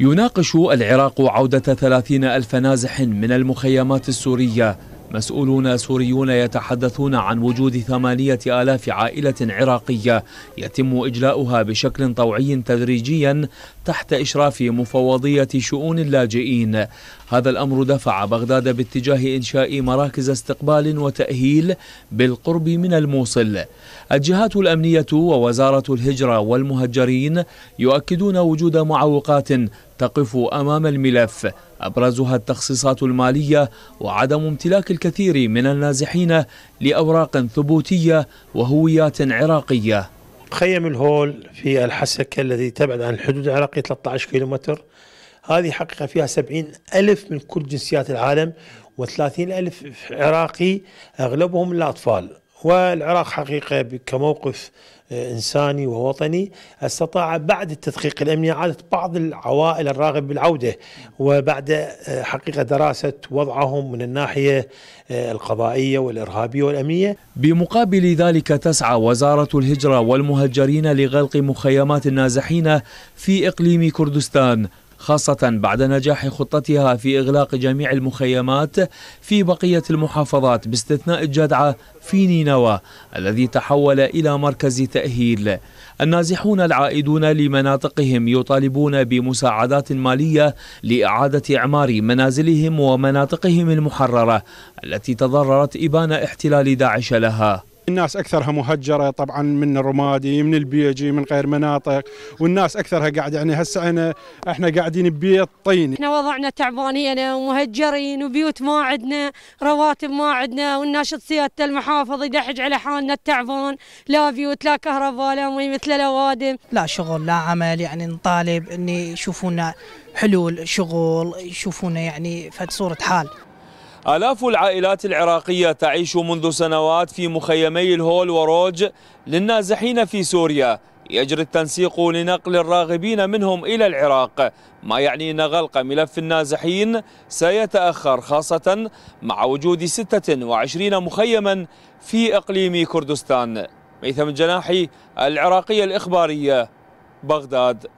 يناقش العراق عودة ثلاثين ألف نازح من المخيمات السورية مسؤولون سوريون يتحدثون عن وجود ثمانية آلاف عائلة عراقية يتم إجلاؤها بشكل طوعي تدريجيا تحت إشراف مفوضية شؤون اللاجئين هذا الأمر دفع بغداد باتجاه إنشاء مراكز استقبال وتأهيل بالقرب من الموصل الجهات الأمنية ووزارة الهجرة والمهجرين يؤكدون وجود معوقات تقف أمام الملف أبرزها التخصيصات المالية وعدم امتلاك الكثير من النازحين لأوراق ثبوتية وهويات عراقية خيم الهول في الحسكة الذي تبعد عن الحدود العراقية 13 كيلومتر هذه حقيقة فيها 70 ألف من كل جنسيات العالم و30 ألف عراقي أغلبهم الأطفال والعراق حقيقة كموقف آه، إنساني ووطني استطاع بعد التدقيق الأمني إعادة بعض العوائل الراغب بالعودة وبعد آه، حقيقة دراسة وضعهم من الناحية آه، القضائية والإرهابية والأمنية بمقابل ذلك تسعى وزارة الهجرة والمهجرين لغلق مخيمات النازحين في إقليم كردستان خاصة بعد نجاح خطتها في إغلاق جميع المخيمات في بقية المحافظات باستثناء الجدعة في نينوى الذي تحول إلى مركز تأهيل النازحون العائدون لمناطقهم يطالبون بمساعدات مالية لإعادة إعمار منازلهم ومناطقهم المحررة التي تضررت إبان احتلال داعش لها الناس اكثرها مهجره طبعا من الرمادي من البيجي من غير مناطق والناس اكثرها قاعد يعني هسه انا احنا قاعدين ببيت طين احنا وضعنا تعبانين ومهجرين وبيوت ما عندنا رواتب ما عندنا والناشط سياده المحافظ يدحج على حالنا التعبان لا بيوت لا كهرباء لا مي مثل الاوادم لا شغل لا عمل يعني نطالب ان يشوفونا حلول شغل يشوفونا يعني فد صوره حال آلاف العائلات العراقية تعيش منذ سنوات في مخيمي الهول وروج للنازحين في سوريا يجري التنسيق لنقل الراغبين منهم إلى العراق ما يعني أن غلق ملف النازحين سيتأخر خاصة مع وجود 26 مخيما في إقليم كردستان ميثم الجناحي العراقية الإخبارية بغداد